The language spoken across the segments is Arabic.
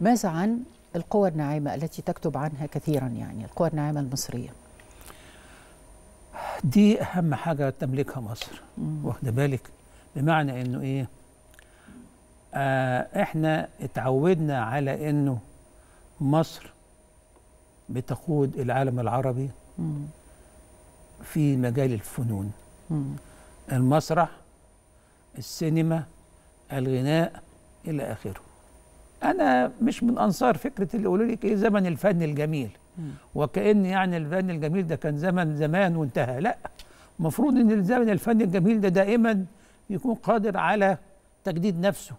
ماذا عن القوى الناعمة التي تكتب عنها كثيرا يعني القوى الناعمة المصرية دي أهم حاجة تملكها مصر واخدة بالك بمعنى إنه إيه آه إحنا اتعودنا على إنه مصر بتقود العالم العربي في مجال الفنون المسرح السينما الغناء إلى آخره انا مش من انصار فكره اللي يقولوا لك ايه زمن الفن الجميل وكان يعني الفن الجميل ده كان زمن زمان وانتهى لا المفروض ان الزمن الفن الجميل ده دائما يكون قادر على تجديد نفسه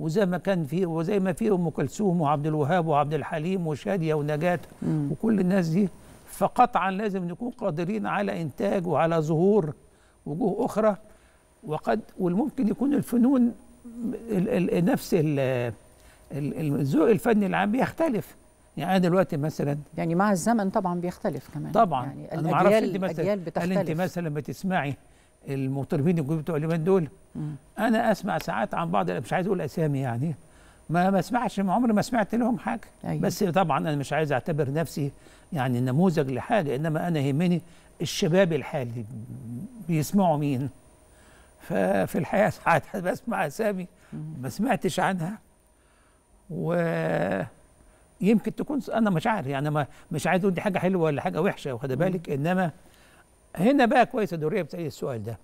وزي ما كان فيه وزي ما فيه ام كلثوم وعبد الوهاب وعبد الحليم وشاديه ونجاه وكل الناس دي فقطعا لازم نكون قادرين على انتاج وعلى ظهور وجوه اخرى وقد والممكن يكون الفنون نفس الـ الذوق الفني العام بيختلف يعني انا دلوقتي مثلا يعني مع الزمن طبعا بيختلف كمان طبعا يعني انا الاجيال انت مثلا بتختلف. هل انت مثلا تسمعي المطربين الجدد بتوع اليومين دول مم. انا اسمع ساعات عن بعض مش عايز اقول اسامي يعني ما بسمعش عمري ما سمعت لهم حاجه أيوة. بس طبعا انا مش عايز اعتبر نفسي يعني نموذج لحاجه انما انا يهمني الشباب الحالي بيسمعوا مين ففي الحقيقه ساعات بسمع اسامي ما سمعتش عنها ويمكن تكون انا مش عارف يعني ما مش عايز اقول دي حاجه حلوه ولا حاجه وحشه واخد بالك انما هنا بقى كويس دوريه بتسال السؤال ده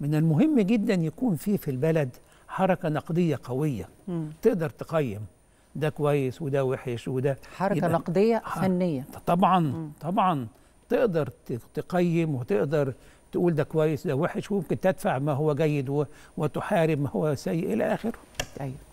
من المهم جدا يكون في في البلد حركه نقديه قويه تقدر تقيم ده كويس وده وحش وده حركه نقديه فنيه طبعا طبعا تقدر تقيم وتقدر تقول ده كويس ده وحش وممكن تدفع ما هو جيد وتحارب ما هو سيء الى اخره ايوه